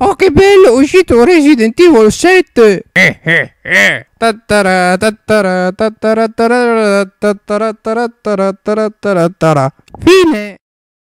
Oh che bello, è uscito Resident Evil 7! Eh eh eh! Tattara tattara tattara tattara tattara tattara tattara Fine!